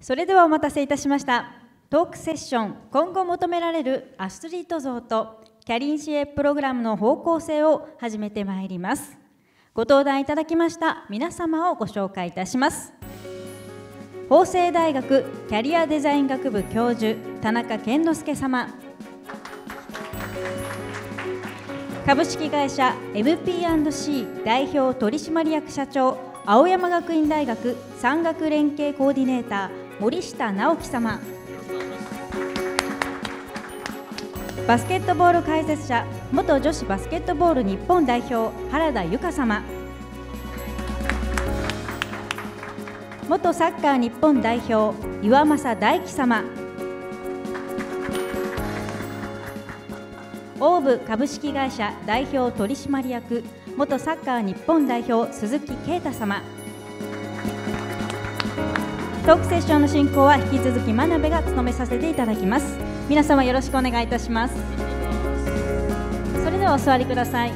それではお待たせいたしましたトークセッション今後求められるアスリート像とキャリン支援プログラムの方向性を始めてまいりますご登壇いただきました皆様をご紹介いたします法政大学キャリアデザイン学部教授田中健之助様株式会社 MP&C 代表取締役社長青山学院大学産学連携コーディネーター森下直樹様バスケットボール解説者元女子バスケットボール日本代表原田由香様元サッカー日本代表岩政大樹様オーブ株式会社代表取締役元サッカー日本代表鈴木啓太様トークセッションの進行は引き続き真鍋が務めさせていただきます皆様よろしくお願いいたしますそれではお座りください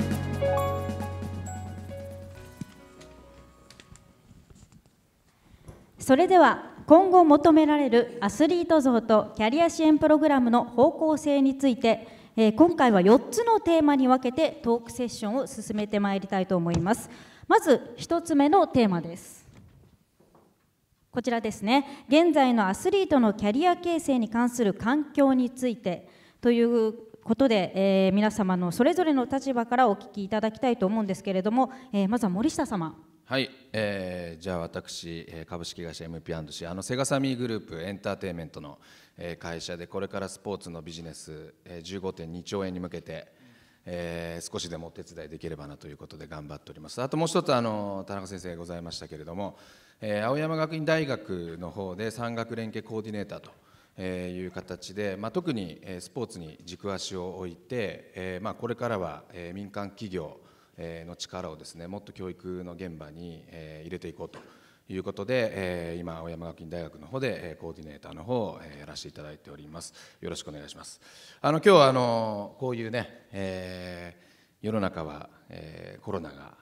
それでは今後求められるアスリート像とキャリア支援プログラムの方向性について、えー、今回は4つのテーマに分けてトークセッションを進めてまいりたいと思いますまず1つ目のテーマですこちらですね現在のアスリートのキャリア形成に関する環境についてということで、えー、皆様のそれぞれの立場からお聞きいただきたいと思うんですけれども、えー、まずは森下様。はい、えー、じゃあ私株式会社 MP&C あのセガサミーグループエンターテインメントの会社でこれからスポーツのビジネス15.2兆円に向けて、えー、少しでもお手伝いできればなということで頑張っておりますあともう一つあの田中先生ございましたけれどもえ青山学院大学の方で産学連携コーディネーターとえー、いう形で、まあ、特にスポーツに軸足を置いて、えーまあ、これからは民間企業の力をですねもっと教育の現場に入れていこうということで、えー、今青山学院大学の方でコーディネーターの方をやらせていただいておりますよろしくお願いしますあの今日はあのこういうね、えー、世の中は、えー、コロナが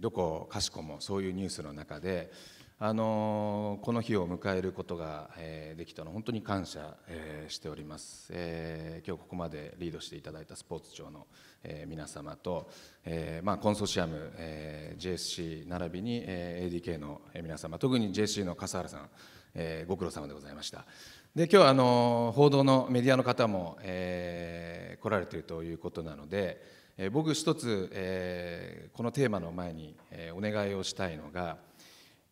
どこかしこもそういうニュースの中で、あのー、この日を迎えることが、えー、できたの本当に感謝、えー、しております、えー、今日ここまでリードしていただいたスポーツ庁の、えー、皆様と、えーまあ、コンソーシアム、えー、JSC 並びに、えー、ADK の皆様特に JSC の笠原さん、えー、ご苦労様でございましたで今日あの報道のメディアの方も、えー、来られているということなのでえ僕一つ、えこのテーマの前に、えお願いをしたいのが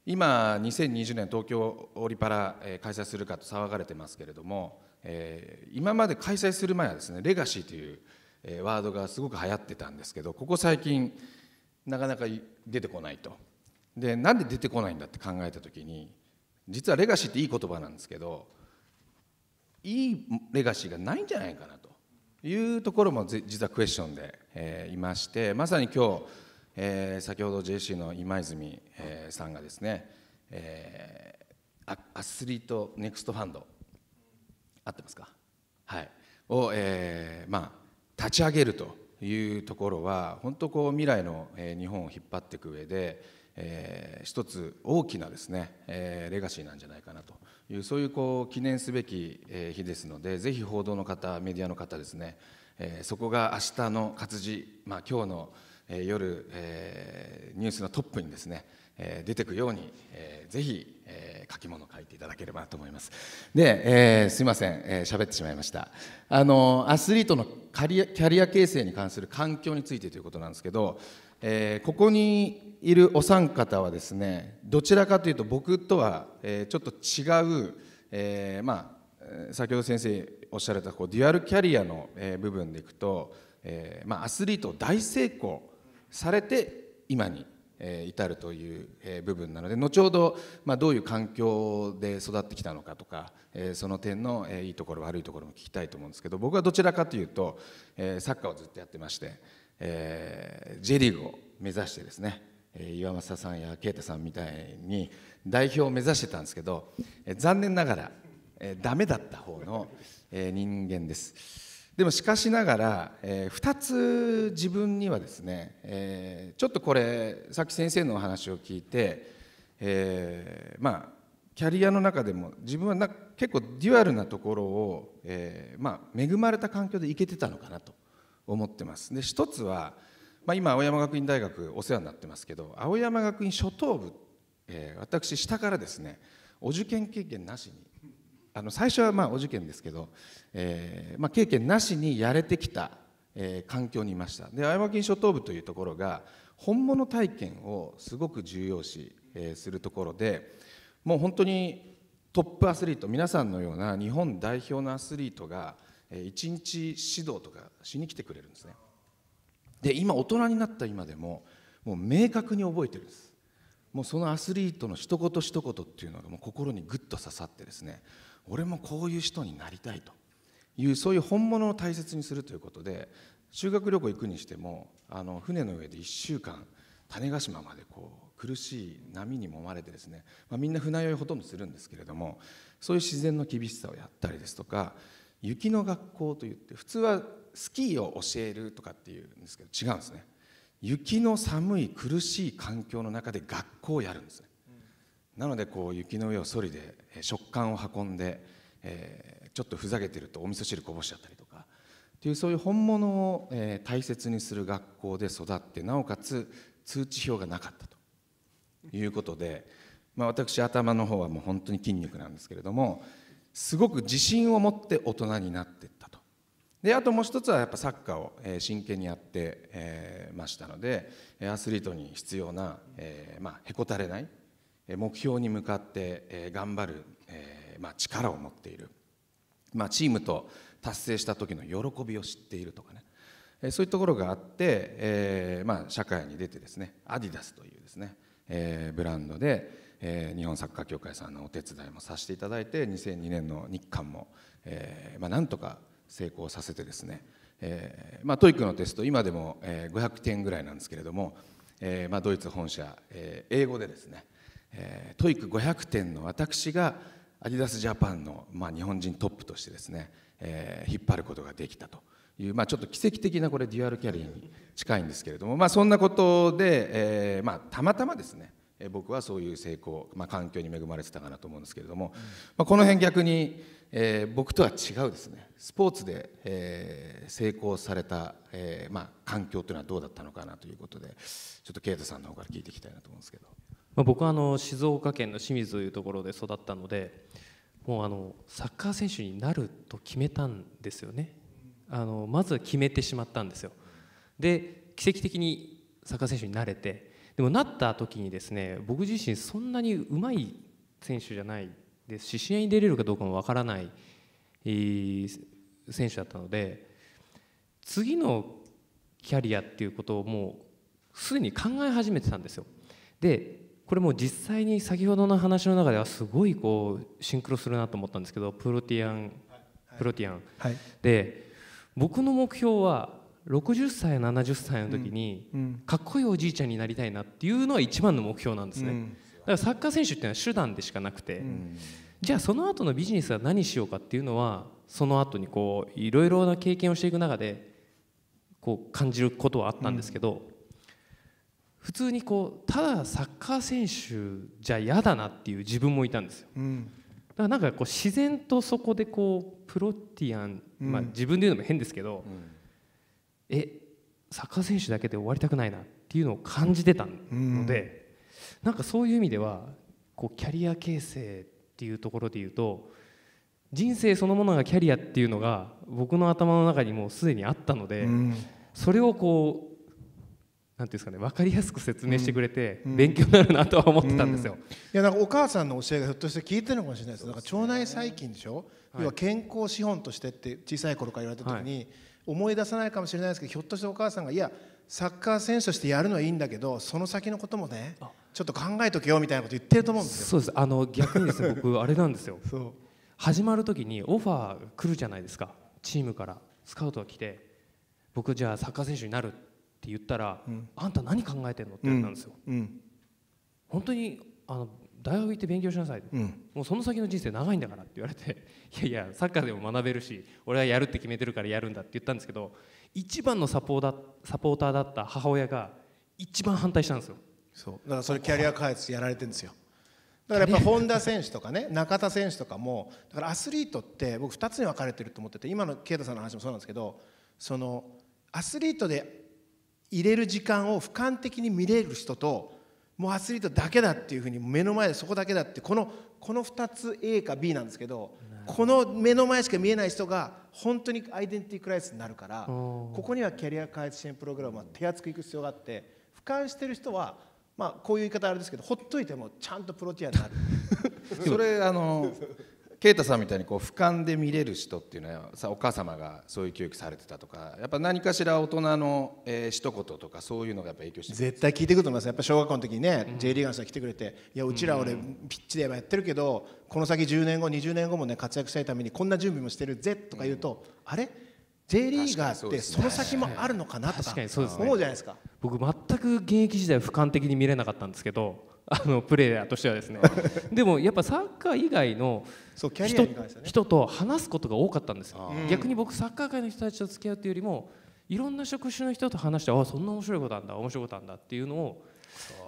今2020年東京オリパラ、え開催するかと騒がれてますけれども、え今まで開催する前はですねレガシーという、えワードがすごく流行ってたんですけどここ最近なかなか出てこないと。でなんで出てこないんだって考えた時に実はレガシーっていい言葉なんですけどいいレガシーがないんじゃないかなというところも実はクエスチョンでえいましてまさに今日、え先ほど JC の今泉、えさんがですね、えアスリートネクストファンド合ってますかはいを、えまあ立ち上げるというところは本当こう未来の、え日本を引っ張っていく上で、えー、一つ大きなですね、えー、レガシーなんじゃないかなというそういうこう記念すべき日ですのでぜひ報道の方メディアの方ですねえそこが明日の活字、まあ、今日の、え夜、えニュースのトップにですね、え出てくように、えぜひ、え書き物を書いていただければなと思いますで、えー、すいません喋、えー、ってしまいましたあのアスリートのキャリア形成に関する環境についてということなんですけど、えー、ここにいるお三方はですねどちらかというと僕とは、えちょっと違う、えー、まあ先ほど先生おっしゃられたこうデュアルキャリアの、え部分でいくと、えー、まあ、アスリート大成功されて今に、え至るという、え部分なので後ほど、まあ、どういう環境で育ってきたのかとか、えその点の、えいいところ悪いところも聞きたいと思うんですけど僕はどちらかというと、えサッカーをずっとやってまして、えー、J リーグを目指してですね岩政さんや啓太さんみたいに代表を目指してたんですけど残念ながらダメだった方のえ人間です。でもしかしながら、えー、2つ自分にはですね、えー、ちょっとこれさっき先生のお話を聞いて、えー、まあキャリアの中でも自分はな結構デュアルなところを、えー、まあ、恵まれた環境でいけてたのかなと思ってます。で一つは、まあ、今青山学院大学お世話になってますけど青山学院初等部、え私下からですねお受験経験なしにあの最初はまあお受験ですけど、えーまあ、経験なしにやれてきた、えー、環境にいましたで青山金諸島部というところが本物体験をすごく重要視、えー、するところでもう本当にトップアスリート皆さんのような日本代表のアスリートが、一日指導とかしに来てくれるんですねで今大人になった今でももう明確に覚えてるんですもうそのアスリートの一言一言っていうのがもう心にぐっと刺さってですね俺もこういう人になりたいというそういう本物を大切にするということで修学旅行行くにしてもあの船の上で1週間種子島までこう苦しい波に揉まれてですね、まあ、みんな船酔いほとんどするんですけれどもそういう自然の厳しさをやったりですとか雪の学校といって普通はスキーを教えるとかっていうんですけど違うんですね雪の寒い苦しい環境の中で学校をやるんですねなのでこう雪の上をそりで食感を運んで、えー、ちょっとふざけてるとお味噌汁こぼしちゃったりとかっていうそういう本物を、え大切にする学校で育ってなおかつ通知表がなかったということで、まあ、私頭の方はもう本当に筋肉なんですけれどもすごく自信を持って大人になっていったと。であともう一つはやっぱサッカーを真剣にやってましたのでアスリートに必要な、えー、まあ、へこたれない目標に向かって頑張る、えまあ、力を持っている、まあ、チームと達成した時の喜びを知っているとかねそういうところがあって、えー、まあ、社会に出てですねアディダスというですね、えー、ブランドで、え日本サッカー協会さんのお手伝いもさせていただいて2002年の日韓も、えまなんとか成功させてですね、えまトイックのテスト今でも、え500点ぐらいなんですけれども、えまドイツ本社、え英語でですねえトイック500点の私がアディダスジャパンの、まあ、日本人トップとしてですね、えー、引っ張ることができたという、まあ、ちょっと奇跡的なこれデュアルキャリーに近いんですけれども、まあ、そんなことで、えーまあ、たまたまですね僕はそういう成功、まあ、環境に恵まれてたかなと思うんですけれども、まあ、この辺逆に、えー、僕とは違うですねスポーツで、えー、成功された、えーまあ、環境というのはどうだったのかなということでちょっと啓太さんの方から聞いていきたいなと思うんですけど。まあ、僕はあの静岡県の清水というところで育ったのでもうあのサッカー選手になると決めたんですよねあのまずは決めてしまったんですよで奇跡的にサッカー選手になれてでもなった時にですね僕自身そんなにうまい選手じゃないですし試合に出れるかどうかもわからない、選手だったので次のキャリアっていうことをもうすでに考え始めてたんですよでこれも実際に先ほどの話の中ではすごいこうシンクロするなと思ったんですけどプロティアン、プロティアン、はい、で僕の目標は60歳70歳の時に、うん、かっこいいおじいちゃんになりたいなっていうのは一番の目標なんですね、うん、だからサッカー選手っていうのは手段でしかなくて、うん、じゃあその後のビジネスは何しようかっていうのはその後にこういろいろな経験をしていく中でこう感じることはあったんですけど、普通にこうただサッカー選手じゃ嫌だなっていう自分もいたんですよ、うん、だからなんかこう自然とそこでこうプロティアン、うん、まあ、自分で言うのも変ですけど、うん、えサッカー選手だけで終わりたくないなっていうのを感じてたので、うん、なんかそういう意味ではこうキャリア形成っていうところで言うと人生そのものがキャリアっていうのが僕の頭の中にもうすでにあったので、それをこうなんていうんですかね分かりやすく説明してくれて、勉強になるなとは思ってたんですよ、うん、いやなんかお母さんの教えがひょっとして聞いてるのかもしれないです、ね、だから腸内細菌でしょ、はい、要は健康資本としてって小さい頃から言われた時に、はい、思い出さないかもしれないですけどひょっとしてお母さんがいやサッカー選手としてやるのはいいんだけどその先のこともねちょっと考えとけよみたいなこと言ってると思うんですよそうですあの逆にですね 僕あれなんですよ始まる時にオファー来るじゃないですかチームからスカウトが来て僕じゃあサッカー選手になるってって言ったら、うん、あんた何考えてんのって言わたんですよ、うんうん、本当にあの大学行って勉強しなさい、もうその先の人生長いんだからって言われて いやいやサッカーでも学べるし俺はやるって決めてるからやるんだって言ったんですけど一番のサポーターサポーターだった母親が一番反対したんですよそうだからそれキャリア開発やられてるんですよだからやっぱ本田選手とかね中田選手とかもだからアスリートって僕2つに分かれてると思ってて今の啓太さんの話もそうなんですけどそのアスリートで入れる時間を俯瞰的に見れる人ともうアスリートだけだっていうふうに目の前でそこだけだってこのこの2つ A か B なんですけどこの目の前しか見えない人が本当にアイデンティティクライスになるからここにはキャリア開発支援プログラムは手厚くいく必要があって俯瞰してる人はまあこういう言い方あれですけどほっといてもちゃんとプロティアになる それあの啓太さんみたいにこう俯瞰で見れる人っていうのはさお母様がそういう教育されてたとかやっぱ何かしら大人の、えー、一言とかそういうのがやっぱ影響して絶対聞いてくると思いますやっぱ小学校の時にね、うん、J リーガーの人が来てくれていやうちら俺ピッチでやってるけどこの先10年後20年後もね活躍したいためにこんな準備もしてるぜとか言うと、うん、あれ J リーガーってその先もあるのかなとか思うじゃないですか僕全く現役時代俯瞰的に見れなかったんですけどあのプレーヤーとしてはですね でもやっぱサッカー以外の人ね、人と話すことが多かったんですよ逆に僕サッカー界の人たちと付き合うというよりもいろんな職種の人と話してあそんな面白いことなんだ面白いことなんだっていうのを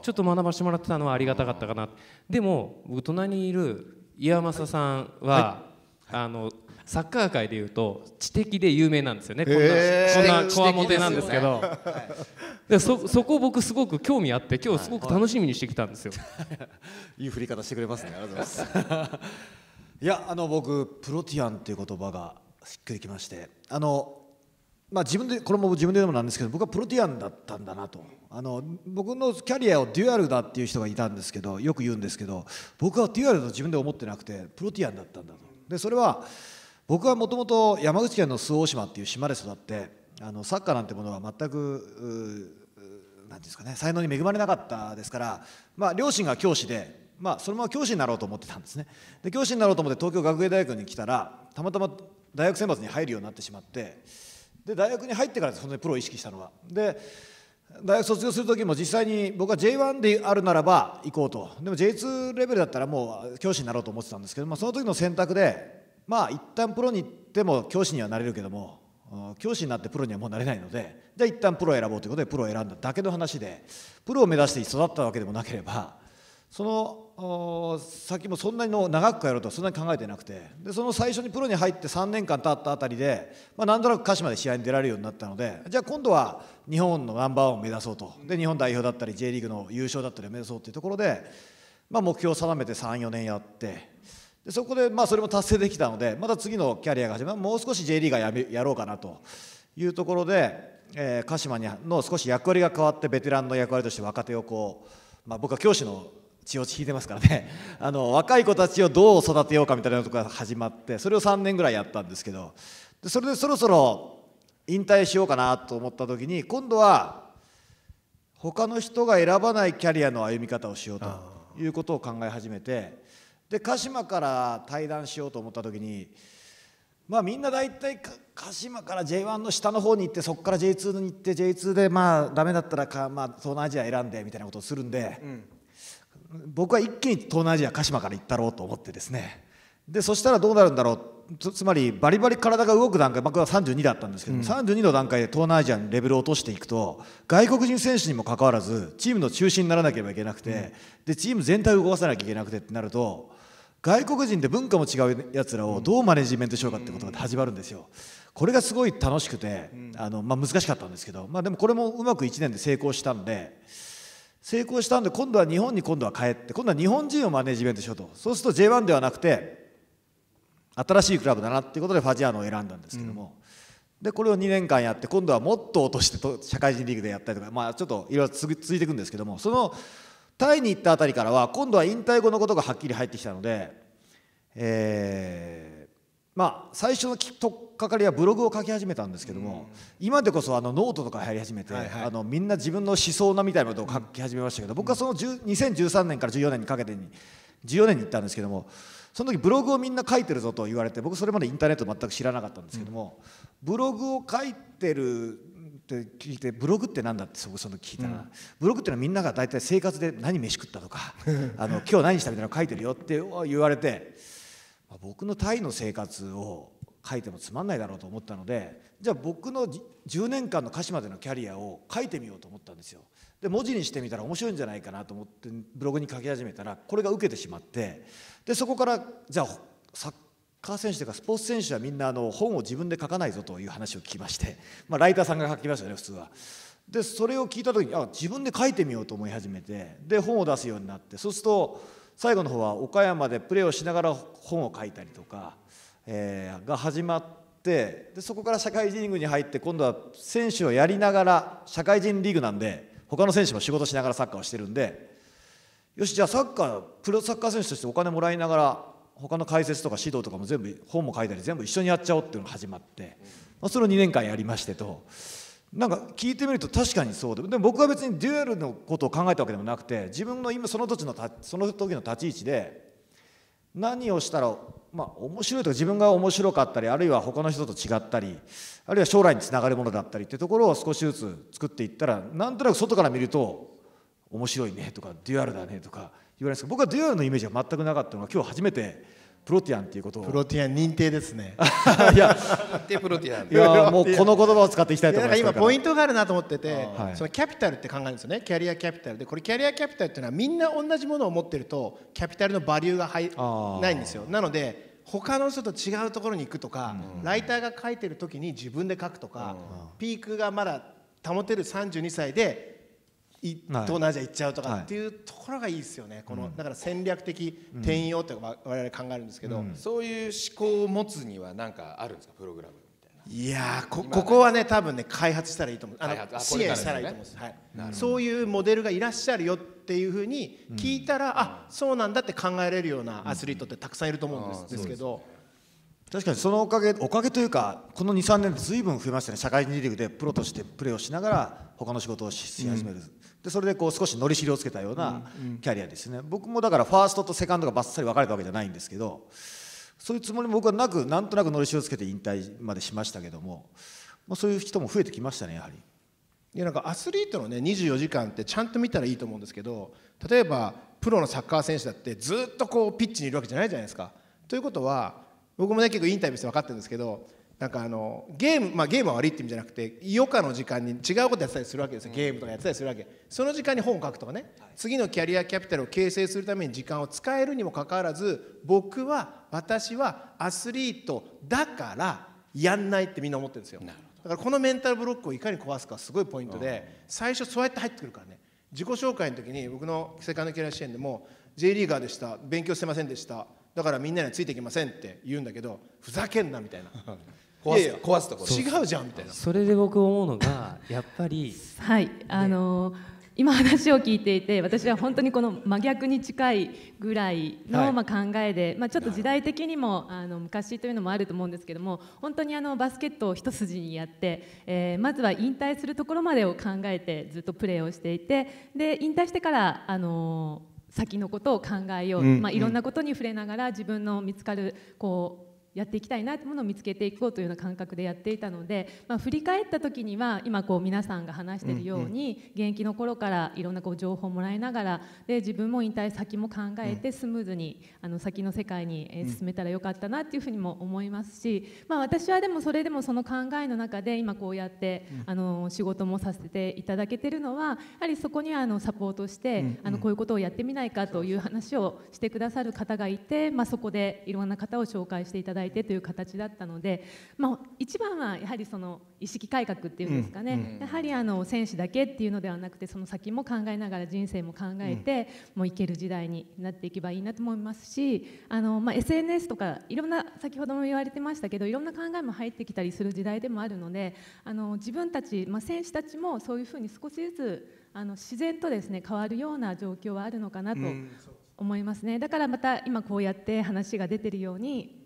ちょっと学ばしてもらってたのはありがたかったかなでも僕隣にいる岩政さんは、はいはい、あのサッカー界でいうと知的で有名なんですよね、こんなこわもてなんですけど、はい、でそそこ僕すごく興味あって今日すごく楽しみにしてきたんですよ、は いい、い振り方してくれますねありがとうございますいやあの僕プロティアンっていう言葉がしっくりきましてあのまあ、自分でこれも自分でもなんですけど僕はプロティアンだったんだなとあの僕のキャリアをデュアルだっていう人がいたんですけどよく言うんですけど僕はデュアルだと自分で思ってなくてプロティアンだったんだとでそれは僕はもともと山口県の周防島っていう島で育ってあのサッカーなんてものは全く何ですかね才能に恵まれなかったですから、まあ、両親が教師で、まあ、そのまま教師になろうと思ってたんですねで教師になろうと思って東京学芸大学に来たらたまたま大学選抜に入るようになってしまってで大学に入ってからそ本当にプロを意識したのは。で大学卒業する時も実際に僕は J1 であるならば行こうとでも J2 レベルだったらもう教師になろうと思ってたんですけど、まあ、その時の選択でまあ一旦プロに行っても教師にはなれるけども教師になってプロにはもうなれないのでじゃあ一旦プロを選ぼうということでプロを選んだだけの話でプロを目指して育ったわけでもなければその先もそんなにの長く帰ろうとはそんなに考えてなくてでその最初にプロに入って3年間経ったあたりで、まあ、なんとなく鹿島で試合に出られるようになったのでじゃあ今度は日本のナンバーワンを目指そうとで日本代表だったり J リーグの優勝だったりを目指そうというところで、まあ、目標を定めて34年やってでそこでまあそれも達成できたのでまた次のキャリアが始まるもう少し J リーガーややろうかなというところで、えー、鹿島にの少し役割が変わってベテランの役割として若手をこう、まあ、僕は教師の血を引いてますからね あの若い子たちをどう育てようかみたいなところが始まってそれを3年ぐらいやったんですけどでそれでそろそろ引退しようかなと思った時に今度は他の人が選ばないキャリアの歩み方をしようということを考え始めて。で鹿島から対談しようと思った時にまあみんな大体鹿島から J1 の下の方に行ってそこから J2 に行って J2 でまあダメだったらか、まあ、東南アジア選んでみたいなことをするんで、うん、僕は一気に東南アジア鹿島から行ったろうと思ってですねでそしたらどうなるんだろうつつまりバリバリ体が動く段階僕は32だったんですけど、うん、32の段階で東南アジアにレベルを落としていくと外国人選手にもかかわらずチームの中心にならなければいけなくて、うん、でチーム全体を動かさなきゃいけなくてってなると。外国人って文化も違うやつらをどうマネジメントしようかってことが始まるんですよ。これがすごい楽しくて、あのまあ、難しかったんですけど、まあ、でもこれもうまく1年で成功したんで成功したんで今度は日本に今度は帰って今度は日本人をマネジメントしようとそうすると J1 ではなくて新しいクラブだなっていうことでファジアーノを選んだんですけども、うん、でこれを2年間やって今度はもっと落としてと社会人リーグでやったりとか、まあ、ちょっといろいろ続いていくんですけどもそのタイに行った辺りからは今度は引退後のことがはっきり入ってきたので、えー、まあ最初のきっかかりはブログを書き始めたんですけども、今でこそあのノートとか入り始めて、あのみんな自分の思想なみたいなことを書き始めましたけど、僕はその2013年から14年にかけてに14年に行ったんですけどもその時ブログをみんな書いてるぞと言われて僕それまでインターネット全く知らなかったんですけども、ブログを書いてるって聞いてブログって何だってそこその聞いたら、うん、ブログってのはみんなが大体生活で何飯食ったとか あの今日何したみたいなの書いてるよって言われて、まあ、僕のタイの生活を書いてもつまんないだろうと思ったのでじゃあ僕の10年間の歌詞までのキャリアを書いてみようと思ったんですよ。で文字にしてみたら面白いんじゃないかなと思ってブログに書き始めたらこれが受けてしまってでそこからじゃあ作カー選手というかスポーツ選手はみんなあの本を自分で書かないぞという話を聞きまして、まあ、ライターさんが書きましたね普通は。でそれを聞いた時にあ自分で書いてみようと思い始めてで本を出すようになってそうすると最後の方は岡山でプレーをしながら本を書いたりとか、えー、が始まってでそこから社会人リーグに入って今度は選手をやりながら社会人リーグなんで他の選手も仕事しながらサッカーをしてるんでよしじゃあサッカープロサッカー選手としてお金もらいながら他の解説とか指導とかも全部本も書いたり全部一緒にやっちゃおうっていうのが始まって、まあ、それを2年間やりましてとなんか聞いてみると確かにそうででも僕は別にデュエルのことを考えたわけでもなくて自分の今その時のその時の立ち位置で何をしたらまあ面白いとか自分が面白かったりあるいは他の人と違ったりあるいは将来につながるものだったりっていうところを少しずつ作っていったらなんとなく外から見ると面白いねとかデュアルだねとか。言われるんですけど僕はデュアルのイメージが全くなかったのが今日初めてプロティアンっていうことをプロティアン認定ですね いやでプロティアンいやもうこの言葉を使っていきたいと思います今ポイントがあるなと思ってて、はい、そのキャピタルって考えるんですよねキャリアキャピタルでこれキャリアキャピタルっていうのはみんな同じものを持ってるとキャピタルのバリューが入ないんですよなので他の人と違うところに行くとか、うん、ライターが書いてる時に自分で書くとか、うん、ピークがまだ保てる32歳で東南アジア行っちゃうとかっていうところがいいですよね、はい、このだから戦略的転用って我々考えるんですけど、うんうん、そういう思考を持つには何かあるんですかプログラムみたいないやここはね多分ね開発したらいいと思うあの支援したらいいと思うんです、はい、そういうモデルがいらっしゃるよっていうふうに聞いたら、うん、あそうなんだって考えれるようなアスリートってたくさんいると思うんですうん、ですけど。確かにそのおかげおかげというかこの23年ずいぶん増えましたね社会人リーグでプロとしてプレーをしながら他の仕事をし始める、うんでそれでこう少しのりしりをつけたようなキャリアですね、僕もだからファーストとセカンドがばっさり分かれたわけじゃないんですけどそういうつもりも僕はなくなんとなくのりしりをつけて引退までしましたけども、まあ、そういう人も増えてきましたねやはり。いやなんかアスリートのね24時間ってちゃんと見たらいいと思うんですけど例えばプロのサッカー選手だってずっとこうピッチにいるわけじゃないじゃないですか。ということは僕もね結構インタビューして分かってるんですけどなんかあのゲーム、まあ、ゲームは悪いって意味じゃなくて余暇の時間に違うことやってたりするわけですよ、ゲームとかやってたりするわけその時間に本を書くとかね、次のキャリアキャピタルを形成するために時間を使えるにもかかわらず僕は私はアスリートだからやんないってみんな思ってるんですよだからこのメンタルブロックをいかに壊すかすごいポイントで最初そうやって入ってくるからね自己紹介の時に僕のセカンドキャリア支援でも J リーガーでした勉強してませんでしただからみんなにはついていけませんって言うんだけどふざけんなみたいな 壊す壊すとこ違うじゃんみたいなそれで僕思うのがやっぱりはいあのー今話を聞いていて私は本当にこの真逆に近いぐらいの、ま考えで、まあ、ちょっと時代的にもあの昔というのもあると思うんですけども本当にあのバスケットを一筋にやって、えー、まずは引退するところまでを考えてずっとプレーをしていてで引退してから、あのー先のことを考えよう、うん、まあ、いろんなことに触れながら自分の見つかるこやっていきたいなってものを見つけていこうというような感覚でやっていたので、まあ、振り返った時には今こう皆さんが話しているように、現役の頃からいろんなこう情報をもらいながらで自分も引退先も考えてスムーズにあの先の世界に、え進めたらよかったなっていうふうにも思いますし、まあ、私はでもそれでもその考えの中で今こうやって、あの仕事もさせていただけてるのはやはりそこにはあのサポートして、あのこういうことをやってみないかという話をしてくださる方がいて、まあ、そこでいろんな方を紹介していただいて。いてという形だったので、まあ、一番はやはりその意識改革っていうんですかね、やはりあの選手だけっていうのではなくてその先も考えながら人生も考えて、もういける時代になっていけばいいなと思いますしあの、まあ、SNS とかいろんな先ほども言われてましたけどいろんな考えも入ってきたりする時代でもあるのであの自分たち、まあ、選手たちもそういうふうに少しずつあの自然とですね変わるような状況はあるのかなと思いますね、だからまた今こうやって話が出てるように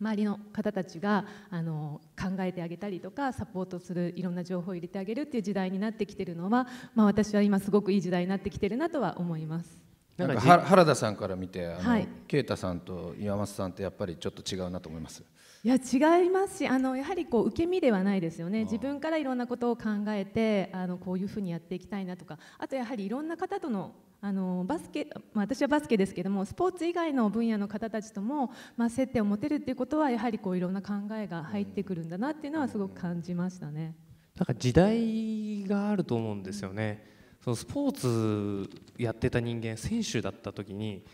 周りの方たちがあの考えてあげたりとかサポートするいろんな情報を入れてあげるっていう時代になってきてるのは、まあ、私は今すごくいい時代になってきてるなとは思います。なんか原田さんから見て、あの、はい、啓太さんと岩松さんってやっぱりちょっと違うなと思います。いや違いますしあのやはりこう受け身ではないですよね自分からいろんなことを考えてあのこういうふうにやっていきたいなとかあとやはりいろんな方とのあのバスケ、まあ、私はバスケですけどもスポーツ以外の分野の方たちとも、まあ、接点を持てるっていうことはやはりこういろんな考えが入ってくるんだなっていうのはすごく感じましたね。なんか時代があると思うんですよね。そのスポーツやってた人間選手だった時に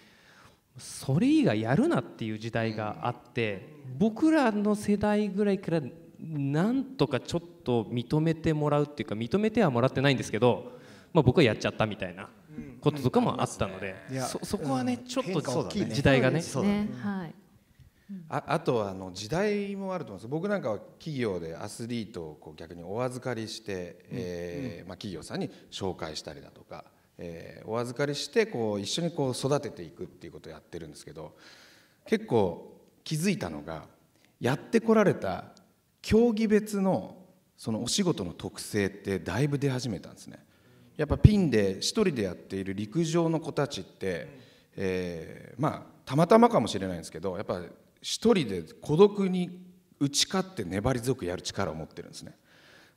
それ以外やるなっていう時代があって僕らの世代ぐらいからなんとかちょっと認めてもらうっていうか認めてはもらってないんですけど、まあ、僕はやっちゃったみたいな。こととかもあったので、うん、そそこはねちょっと、ね、時代がね。ねはいああとはあの時代もあると思うんです僕なんかは企業でアスリートをこう逆にお預かりして、うん、えー、まあ、企業さんに紹介したりだとか、えー、お預かりしてこう一緒にこう育てていくっていうことをやってるんですけど結構気づいたのがやってこられた競技別のそのお仕事の特性ってだいぶ出始めたんですね。やっぱピンで一人でやっている陸上の子たちって、えー、まあたまたまかもしれないんですけどやっぱ一人で孤独に打ち勝って粘り強くやる力を持ってるんですね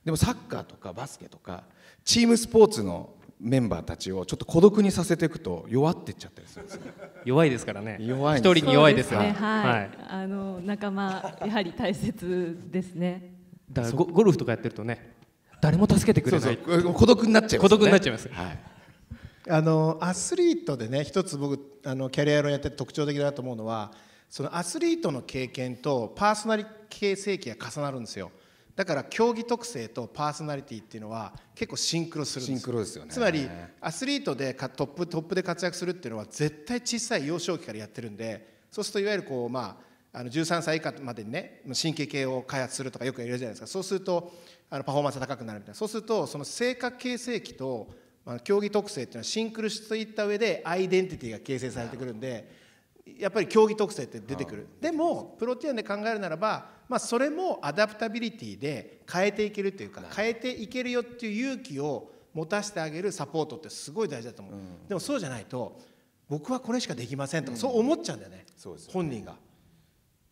でもサッカーとかバスケとかチームスポーツのメンバーたちをちょっと孤独にさせていくと弱ってっちゃったりするんですよ弱いですからね弱い一人に弱いですよね、ね、はい、はい、あの仲間やはり大切ですねだからゴルフとかやってるとね誰も助けてくれない孤独になっちゃいます、ね、孤独になっちゃいます、はいあのアスリートでね一つ僕あのキャリアをやって特徴的だと思うのはそのアスリートの経験とパーソナリ形成期が重なるんですよだから競技特性とパーソナリティっていうのは結構シンクロするんですよ、ね、つまりアスリートでトップトップで活躍するっていうのは絶対小さい幼少期からやってるんでそうするといわゆるこうまああの13歳以下までにね神経系を開発するとかよく言るじゃないですかそうするとあのパフォーマンスが高くなるみたいなそうするとその性格形成期と、まあ、競技特性っていうのはシンクルしていった上でアイデンティティが形成されてくるんでやっぱり競技特性って出てくるでもプロティアンで考えるならば、まあ、それもアダプタビリティで変えていけるというか変えていけるよっていう勇気を持たせてあげるサポートってすごい大事だと思う、うん、でもそうじゃないと僕はこれしかできませんとか、うん、そう思っちゃうんだよね、ね、本人が。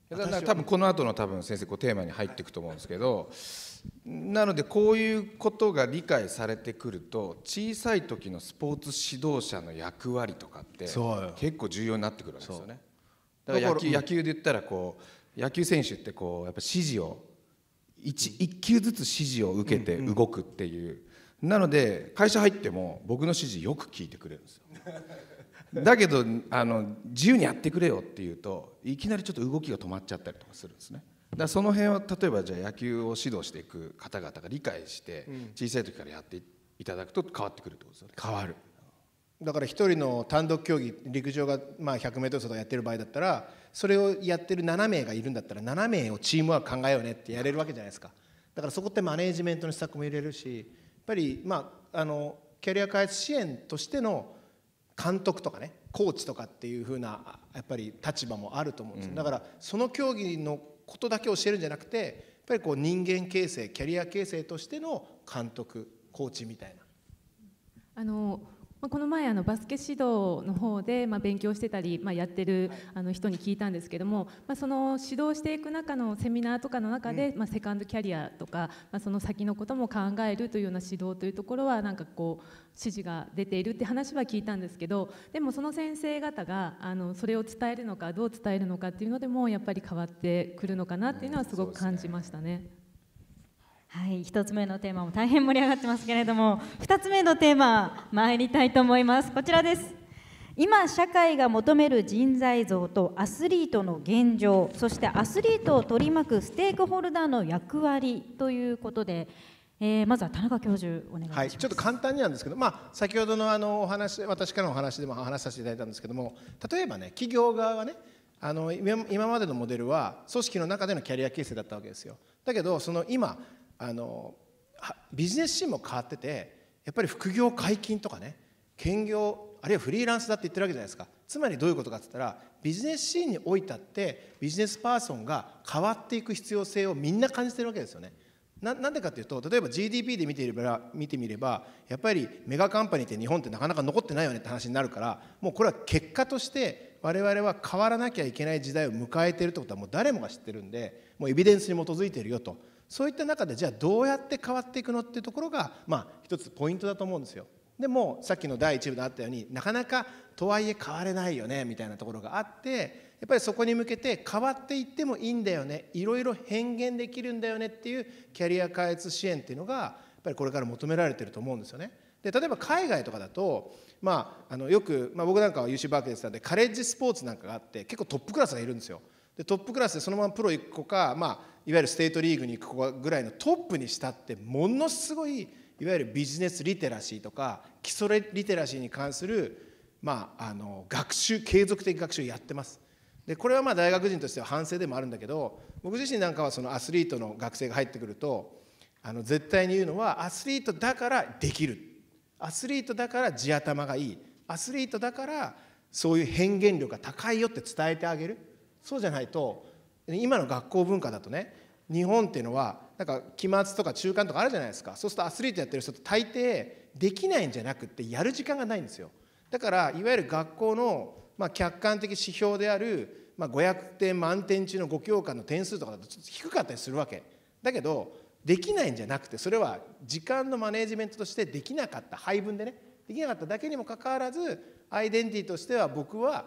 多分この後の多分先生こうテーマに入っていくと思うんですけど、なのでこういうことが理解されてくると小さい時のスポーツ指導者の役割とかって結構重要になってくるんですよね。だから野球野球で言ったらこう野球選手ってこうやっぱ指示を 1, 球ずつ指示を受けて動くっていう、なので会社入っても僕の指示よく聞いてくれるんですよ。だけどあの自由にやってくれよっていうといきなりちょっと動きが止まっちゃったりとかするんですね。だからその辺は例えばじゃあ野球を指導していく方々が理解して小さい時からやっていただくと変わってくるってことですよね。変わるだから一人の単独競技陸上がまあ 100m 走とかやってる場合だったらそれをやってる7名がいるんだったら7名をチームワーク考えようねってやれるわけじゃないですかだからそこってマネージメントの施策も入れるしやっぱりまああのキャリア開発支援としての監督とかねコーチとかっていうふうなやっぱり立場もあると思うんです、うだからその競技のことだけ教えるんじゃなくてやっぱりこう人間形成キャリア形成としての監督コーチみたいな。あのこの前あのバスケ指導の方でまあ勉強してたり、まあ、やってるあの人に聞いたんですけども、まあ、その指導していく中のセミナーとかの中で、まあ、セカンドキャリアとか、まあ、その先のことも考えるというような指導というところはなんかこう指示が出ているって話は聞いたんですけどでもその先生方があのそれを伝えるのかどう伝えるのかっていうのでもやっぱり変わってくるのかなっていうのはすごく感じましたね。はい、1つ目のテーマも大変盛り上がってますけれども2つ目のテーマ参りたいと思いますこちらです今社会が求める人材像とアスリートの現状そしてアスリートを取り巻くステークホルダーの役割ということでえー、まずは田中教授お願いします、はい、ちょっと簡単になんですけど、まあ、先ほどのあのお話私からのお話でも話させていただいたんですけども例えばね企業側はねあの今までのモデルは組織の中でのキャリア形成だったわけですよだけどその今あのビジネスシーンも変わっててやっぱり副業解禁とかね兼業あるいはフリーランスだって言ってるわけじゃないですかつまりどういうことかって言ったらビジネスシーンにおいたってビジネスパーソンが変わっていく必要性をみんな感じてるわけですよね。なんでかというと例えば GDP で見ていれば見てみればやっぱりメガカンパニーって日本ってなかなか残ってないよねって話になるからもうこれは結果として我々は変わらなきゃいけない時代を迎えているってことはもう誰もが知ってるんでもうエビデンスに基づいてるよとそういった中でじゃあどうやって変わっていくのっていうところが、まあ、一つポイントだと思うんですよ。でもさっきの第1部であったようになかなかとはいえ変われないよねみたいなところがあってやっぱりそこに向けて変わっていってもいいんだよねいろいろ変幻できるんだよねっていうキャリア開発支援っていうのがやっぱりこれから求められてると思うんですよね。で例えば海外とかだと、まあ、あのよく、まあ、僕なんかは UC バークレーさんでカレッジスポーツなんかがあって結構トップクラスがいるんですよ。でトップクラスでそのままプロ行く子か、まあいわゆるステートリーグに行くぐらいのトップにしたってものすごいいわゆるビジネスリテラシーとか基礎リテラシーに関する、まあ、あの学習継続的学習やってます。でこれはまあ大学人としては反省でもあるんだけど僕自身なんかはそのアスリートの学生が入ってくるとあの絶対に言うのはアスリートだからできるアスリートだから地頭がいいアスリートだからそういう変幻力が高いよって伝えてあげるそうじゃないと今の学校文化だとね日本っていうのはなんか期末とか中間とかあるじゃないですかそうするとアスリートやってる人って大抵できないんじゃなくってやる時間がないんですよだからいわゆる学校の、まあ、客観的指標である、まあ、500点満点中の5教科の点数とかだとちょっと低かったりするわけだけどできないんじゃなくてそれは時間のマネジメントとしてできなかった配分でねできなかっただけにもかかわらずアイデンティティとしては僕は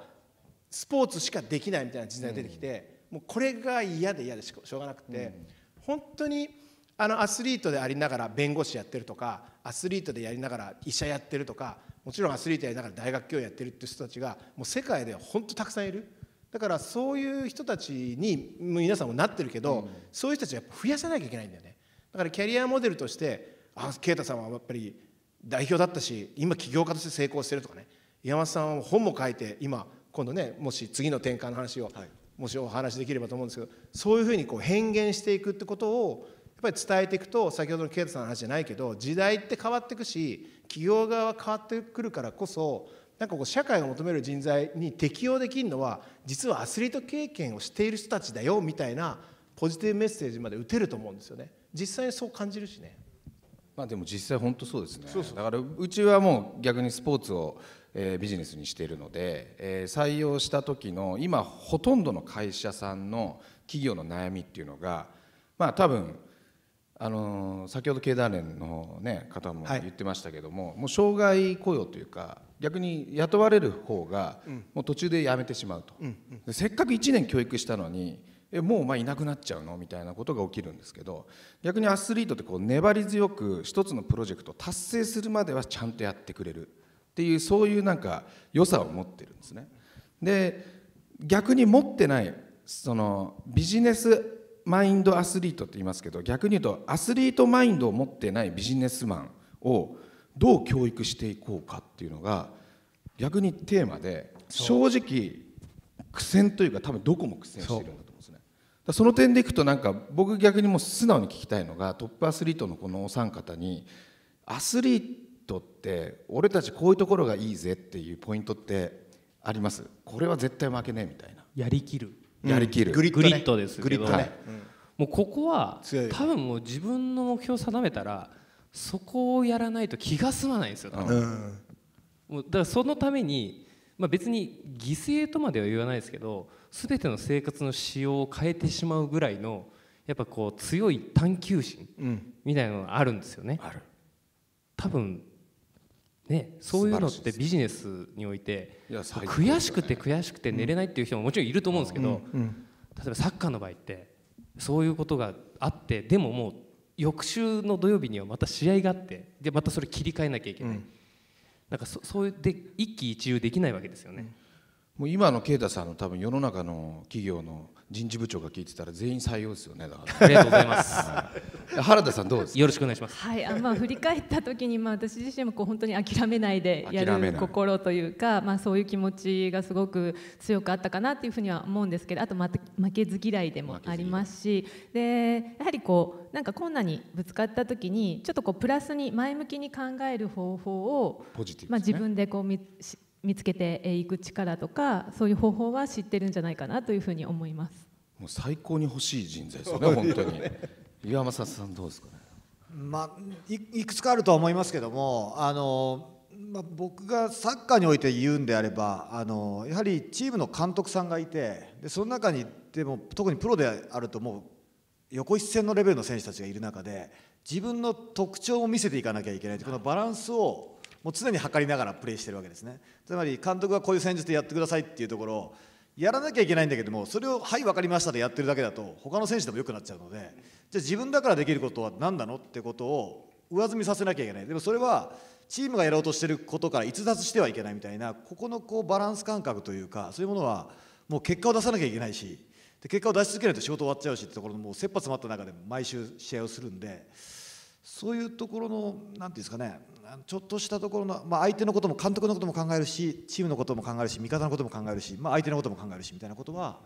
スポーツしかできないみたいな時代が出てきて、うんもうこれが嫌で嫌でしょうがなくて、うん、本当にあのアスリートでありながら弁護士やってるとかアスリートでやりながら医者やってるとかもちろんアスリートやりながら大学教員やってるっていう人たちがもう世界で本当たくさんいる。だからそういう人たちに皆さんもなってるけど、うん、そういう人たちは増やさなきゃいけないんだよねだからキャリアモデルとしてあ啓太さんはやっぱり代表だったし今起業家として成功してるとかね山本さんは本も書いて今今度ねもし次の転換の話をもしお話できればと思うんですけどそういうふうにこう変幻していくってことをやっぱり伝えていくと先ほどの啓太さんの話じゃないけど時代って変わっていくし企業側は変わってくるからこそなんかこう社会が求める人材に適用できるのは実はアスリート経験をしている人たちだよみたいなポジティブメッセージまで打てると思うんですよね実際にそう感じるしねまあでも実際本当そうですねだからうちはもう逆にスポーツをえー、ビジネスにしているので、えー、採用した時の今ほとんどの会社さんの企業の悩みっていうのがまあ多分あのー、先ほど経団連の、ね、方も言ってましたけども、はい、もう障害雇用というか逆に雇われる方がもう途中で辞めてしまうと、うんうん、せっかく1年教育したのにえもうお前いなくなっちゃうのみたいなことが起きるんですけど逆にアスリートってこう粘り強く一つのプロジェクトを達成するまではちゃんとやってくれるっていうそういうなんか良さを持ってるんですね。で逆に持ってないそのビジネスマインドアスリートって言いますけど逆に言うとアスリートマインドを持ってないビジネスマンをどう教育していこうかっていうのが逆にテーマで正直苦戦というか多分どこも苦戦してるんだと思うんですねその点でいくとなんか僕逆にも素直に聞きたいのがトップアスリートのこのお三方にアスリートって俺たちこういうところがいいぜっていうポイントってありますこれは絶対負けねえみたいなやりきるやりきる、うん、グリッド、ですけど、ねはい、もうここは多分もう自分の目標を定めたらそこをやらないと気が済まないんですよ、うん、もうだからそのために、まあ、別に犠牲とまでは言わないですけど全ての生活の仕様を変えてしまうぐらいのやっぱこう強い探求心みたいなのがあるんですよね、うん、多分ね、そういうのってビジネスにおいて悔しくて悔しくて寝れないっていう人ももちろんいると思うんですけど、例えばサッカーの場合ってそういうことがあってでももう翌週の土曜日にはまた試合があってでまたそれ切り替えなきゃいけない、うん、なんかそそういうで一喜一憂できないわけですよね。もう今の啓太さんの多分世の中の企業の人事部長が聞いてたら全員採用ですよねだからありがとうございます 原田さんどうですよろしくお願いしますはいあまあ振り返った時にまあ私自身もこう本当に諦めないでやる心というかまあそういう気持ちがすごく強くあったかなというふうには思うんですけどあと負けず嫌いでもありますしでやはりこうなんか困難にぶつかった時にちょっとこうプラスに前向きに考える方法をポジティブ、ね、まあ自分でこうみ見つけていく力とかそういう方法は知ってるんじゃないかなというふうに思いますもう最高に欲しい人材ですよね本当に岩政さんどうですかねまあい、いくつかあるとは思いますけどもあの、まあ、僕がサッカーにおいて言うんであればあのやはりチームの監督さんがいてでその中にでも特にプロであるともう横一線のレベルの選手たちがいる中で自分の特徴を見せていかなきゃいけないこのバランスをもう常に測りながらプレーしてるわけですねつまり監督がこういう戦術でやってくださいっていうところをやらなきゃいけないんだけどもそれを「はい分かりました」でやってるだけだと他の選手でも良くなっちゃうのでじゃあ自分だからできることは何なのってことを上積みさせなきゃいけないでもそれはチームがやろうとしてることから逸脱してはいけないみたいなここのこうバランス感覚というかそういうものはもう結果を出さなきゃいけないしで結果を出し続けないと仕事終わっちゃうしってところのもう切羽詰まった中で毎週試合をするんで。そういうところの何て言うんですかねちょっとしたところの、まあ、相手のことも監督のことも考えるしチームのことも考えるし味方のことも考えるし、まあ、相手のことも考えるしみたいなことは、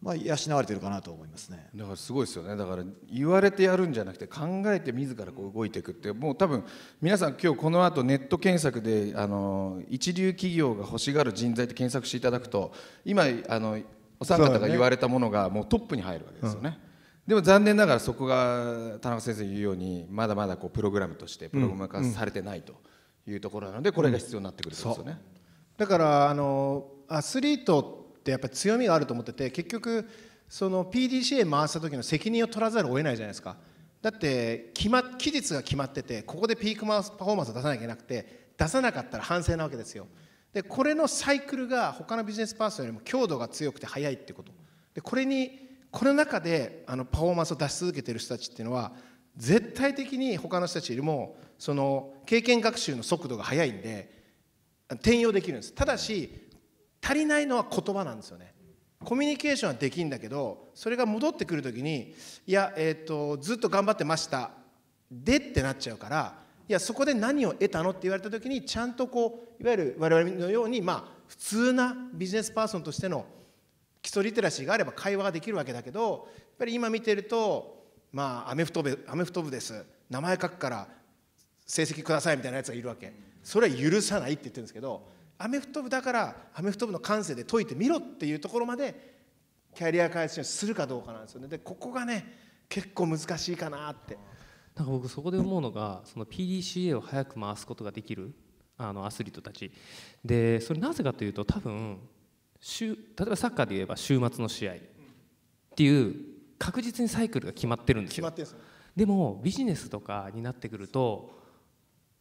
まあ、養われてるかなと思いますねだからすごいですよねだから言われてやるんじゃなくて考えて自らこう動いていくってもう多分皆さん今日この後ネット検索であの一流企業が欲しがる人材って検索していただくと今あのお三方が言われたものがもうトップに入るわけですよね。でも残念ながらそこが田中先生言うようにまだまだこうプログラムとしてプログラム化されてないというところなのでこれが必要になってくるんですよね、うんだからあのアスリートってやっぱり強みがあると思ってて結局その PDCA 回した時の責任を取らざるを得ないじゃないですかだって決、ま、期日が決まっててここでピークパフォーマンスを出さなきゃいけなくて出さなかったら反省なわけですよでこれのサイクルが他のビジネスパーソンよりも強度が強くて速いってことでこれにこの中であのパフォーマンスを出し続けてる人たちっていうのは絶対的に他の人たちよりもその経験学習の速度が速いんで転用できるんですただし足りないのは言葉なんですよねコミュニケーションはできんだけどそれが戻ってくる時にいや、えーと、とずっと頑張ってましたでってなっちゃうからいやそこで何を得たのって言われた時にちゃんとこういわゆる我々のようにまあ普通なビジネスパーソンとしての基礎リテラシーがあれば会話ができるわけだけどやっぱり今見てるとまあアメフト部アメフト部です名前書くから成績くださいみたいなやつがいるわけそれは許さないって言ってるんですけどアメフト部だからアメフト部の感性で解いてみろっていうところまでキャリア開発するかどうかなんですよねでここがね結構難しいかなってなんか僕そこで思うのがその PDCA を早く回すことができるあのアスリートたちでそれなぜかというと多分週例えばサッカーで言えば週末の試合っていう確実にサイクルが決まってるんですよ。でもビジネスとかになってくると、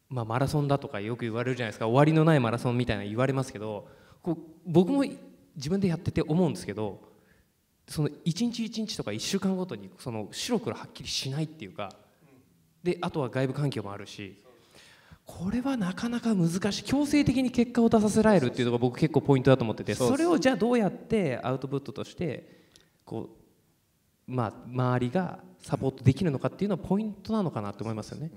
まあ、マラソンだとかよく言われるじゃないですか終わりのないマラソンみたいな言われますけどこう僕も自分でやってて思うんですけどその一日一日とか1週間ごとにその白黒はっきりしないっていうかであとは外部環境もあるしこれはなかなか難しい強制的に結果を出させられるっていうのが僕結構ポイントだと思っててそれをじゃあどうやってアウトプットとしてこう、まあ、周りがサポートできるのかっていうのはポイントなのかなと思いますよね。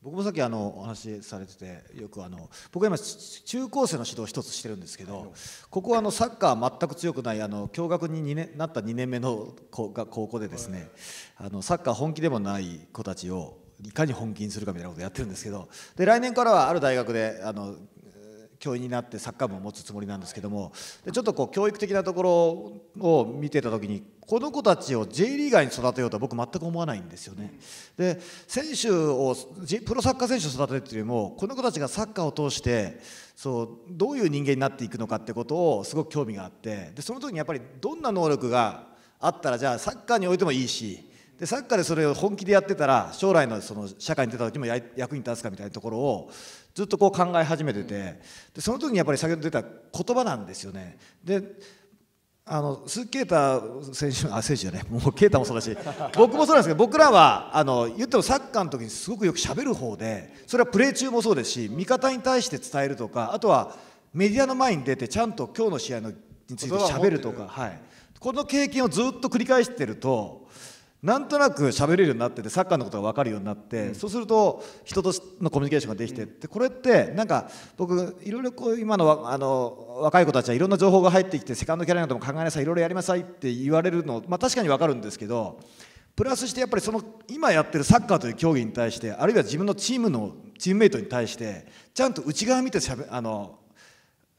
僕もさっきあのお話しされててよくあの僕は今中高生の指導一つしてるんですけどここはあのサッカー全く強くないあの共学に2年なった2年目の高校でですねあのサッカー本気でもない子たちをいかに本気にするかみたいなことをやってるんですけどで来年からはある大学であの教員になってサッカー部を持つつもりなんですけどもでちょっとこう教育的なところを見てた時にこの子たちを J リーガーに育てようとは僕全く思わないんですよね。で選手をプロサッカー選手を育てるというよりもこの子たちがサッカーを通してそうどういう人間になっていくのかってことをすごく興味があってでその時にやっぱりどんな能力があったらじゃあサッカーにおいてもいいしでサッカーでそれを本気でやってたら将来のその社会に出た時も役に立つかみたいなところをずっとこう考え始めててでその時にやっぱり先ほど出た言葉なんですよね。であの鈴木啓太選手あ選手じゃない もう啓太もそうだし僕もそうなんですけど僕らはあの言ってもサッカーの時にすごくよくしゃべる方でそれはプレー中もそうですし味方に対して伝えるとかあとはメディアの前に出てちゃんと今日の試合のについてしゃべるとかはい、この経験をずっと繰り返してると。なんとなく喋れるようになっててサッカーのことが分かるようになって、うん、そうすると人とのコミュニケーションができてってこれってなんか僕いろいろこう今のあの若い子たちはいろんな情報が入ってきてセカンドキャリアなども考えなさいいろいろやりなさいって言われるの、まあ、確かに分かるんですけどプラスしてやっぱりその今やってるサッカーという競技に対してあるいは自分のチームのチームメイトに対してちゃんと内側見てしゃべあの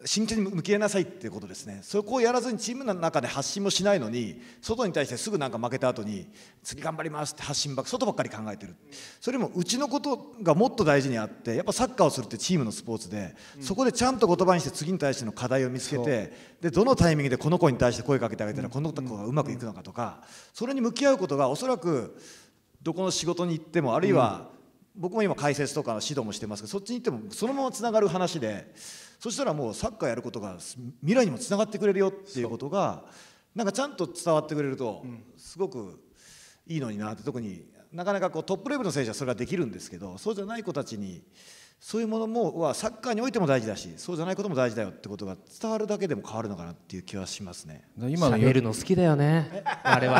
真剣に向き合いなさいっていうことですねそこをやらずにチームの中で発信もしないのに外に対してすぐなんか負けた後に次頑張りますって発信ばっか外ばっかり考えてるそれもうちのことがもっと大事にあってやっぱサッカーをするってチームのスポーツでそこでちゃんと言葉にして次に対しての課題を見つけてでどのタイミングでこの子に対して声かけてあげたらこの子がうまくいくのかとかそれに向き合うことがおそらくどこの仕事に行ってもあるいは僕も今解説とかの指導もしてますけどそっちに行ってもそのままつながる話で。そしたらもうサッカーやることが未来にもつながってくれるよっていうことがなんかちゃんと伝わってくれるとすごくいいのになって特になかなかこうトップレベルの選手はそれはできるんですけどそうじゃない子たちに。そういうものもはサッカーにおいても大事だしそうじゃないことも大事だよってことが伝わるだけでも変わるのかなっていう気はしますね今喋るの好きだよね我々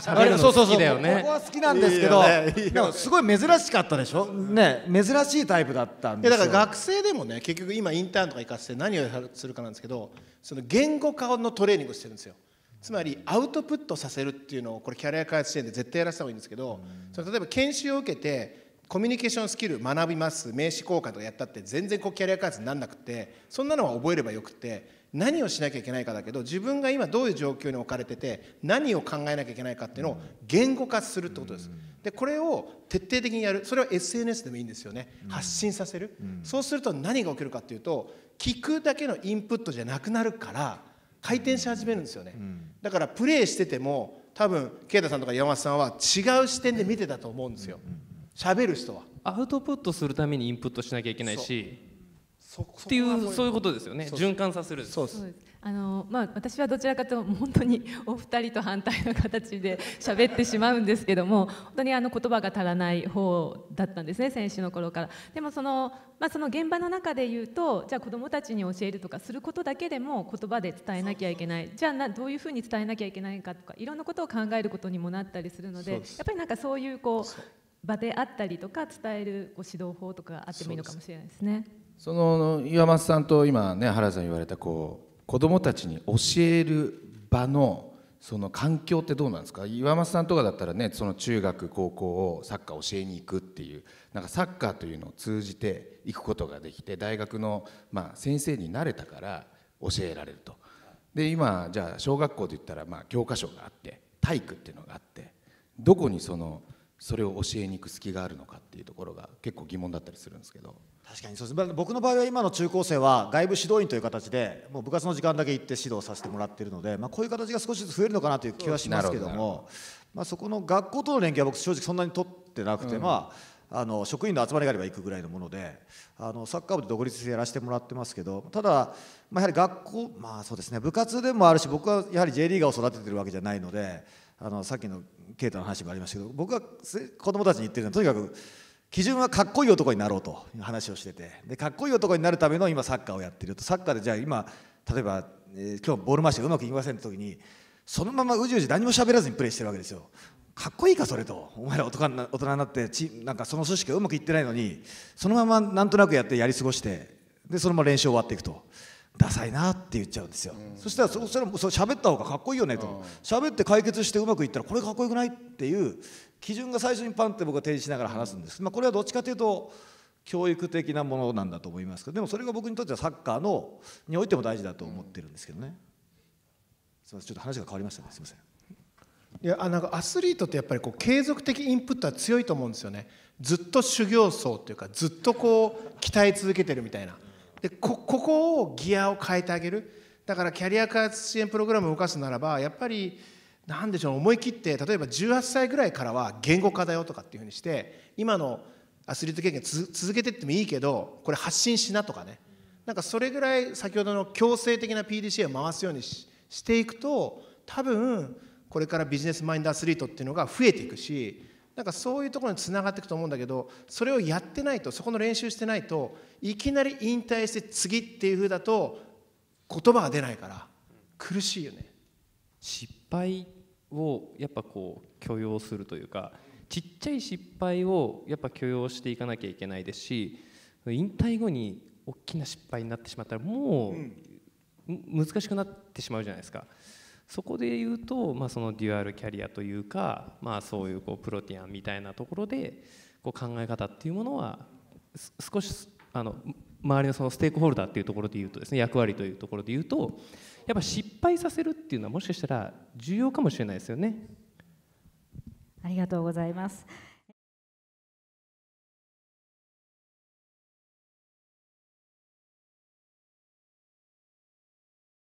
喋るの好きだよねここは好きなんですけど、でもすごい珍しかったでしょ、うね珍しいタイプだったんでだから学生でもね結局今インターンとか行かせて何をするかなんですけどその言語化のトレーニングしてるんですよつまりアウトプットさせるっていうのをこれキャリア開発支援で絶対やらせた方がいいんですけど、その例えば研修を受けてコミュニケーションスキル学びます名刺交換とかやったって全然こうキャリア開発になんなくてそんなのは覚えればよくて何をしなきゃいけないかだけど自分が今どういう状況に置かれてて何を考えなきゃいけないかっていうのを言語化するってことです。でこれを徹底的にやるそれは SNS でもいいんですよね発信させる、そうすると何が起きるかっていうと聞くだけのインプットじゃなくなるから回転し始めるんですよね。だからプレイしてても多分啓太さんとか山本さんは違う視点で見てたと思うんですよ。喋る人はアウトプットするためにインプットしなきゃいけないしっていうそういうことですよね循環させるそうですあのまあ、私はどちらかというと本当にお二人と反対の形で 喋ってしまうんですけども本当にあの言葉が足らない方だったんですね選手の頃からでもその,、まあ、その現場の中で言うとじゃあ子どもたちに教えるとかすることだけでも言葉で伝えなきゃいけないじゃあなどういうふうに伝えなきゃいけないかとかいろんなことを考えることにもなったりするのでやっぱりなんかそういうこう場であったりとか伝えるご指導法とかあってもいいのかもしれないですね。その岩松さんと今ね原さん言われたこう子どもたちに教える場のその環境ってどうなんですか岩松さんとかだったらねその中学高校をサッカー教えに行くっていうなんかサッカーというのを通じて行くことができて大学の、まあ、先生になれたから教えられると。で今じゃあ小学校で言ったらまあ教科書があって体育っていうのがあってどこにそのそれを教えに行く隙があるのかっていうところが結構疑問だったりするんですけど確かにそうです僕の場合は今の中高生は外部指導員という形でもう部活の時間だけ行って指導させてもらってるので、まあ、こういう形が少しずつ増えるのかなという気はしますけどもまあ、そこの学校との連携は僕正直そんなに取ってなくて、うん、まあ、あの職員の集まりがあれば行くぐらいのものであのサッカー部で独立してやらせてもらってますけどただ、まあ、やはり学校、まあそうですね、部活でもあるし僕はやはり J リーガーを育ててるわけじゃないので。あのさっきの啓太の話もありましたけど僕は子供たちに言ってるのはとにかく基準はかっこいい男になろうという話をしててでかっこいい男になるための今サッカーをやってるとサッカーでじゃあ今例えば、えー、今日ボール回しがうまくいきませんって時にそのままうじうじ何も喋らずにプレーしてるわけですよ。かっこいいかそれとお前ら大人になってちなんかその組織がうまくいってないのにそのままなんとなくやってやり過ごしてでそのまま練習終わっていくと。ダサいなって言っちゃうんですよ、うん、そしたらそしたらそ喋った方がかっこいいよねと喋、うん、って解決してうまくいったらこれかっこよくないっていう基準が最初にパンって僕は提示しながら話すんです、まあ、これはどっちかというと教育的なものなんだと思いますけどでもそれが僕にとってはサッカーのにおいても大事だと思ってるんですけどね、うん、すみませんちょっと話が変わりましたねすみませんいやなんかアスリートってやっぱりこう継続的インプットは強いと思うんですよねずっと修行僧というかずっとこう鍛え続けてるみたいな。でここをギアを変えてあげるだからキャリア開発支援プログラムを動かすならばやっぱり何でしょう思い切って例えば18歳ぐらいからは言語化だよとかっていうふうにして今のアスリート経験続けていってもいいけどこれ発信しなとかねなんかそれぐらい先ほどの強制的な PDCA を回すようにしていくと多分これからビジネスマインドアスリートっていうのが増えていくしなんかそういうところにつながっていくと思うんだけどそれをやってないとそこの練習してないといきなり引退して次っていうふうだと言葉が出ないから苦しいよね失敗をやっぱこう許容するというかちっちゃい失敗をやっぱ許容していかなきゃいけないですし引退後に大きな失敗になってしまったらもう難しくなってしまうじゃないですか。そこで言うと、まあ、そのデュアルキャリアというか、まあ、そういうこうプロティアンみたいなところでこう考え方っていうものは少しあの周りのそのステークホルダーっていうところで言うとですね役割というところで言うとやっぱ失敗させるっていうのはもしかしたら重要かもしれないですよね。ありがとうございます。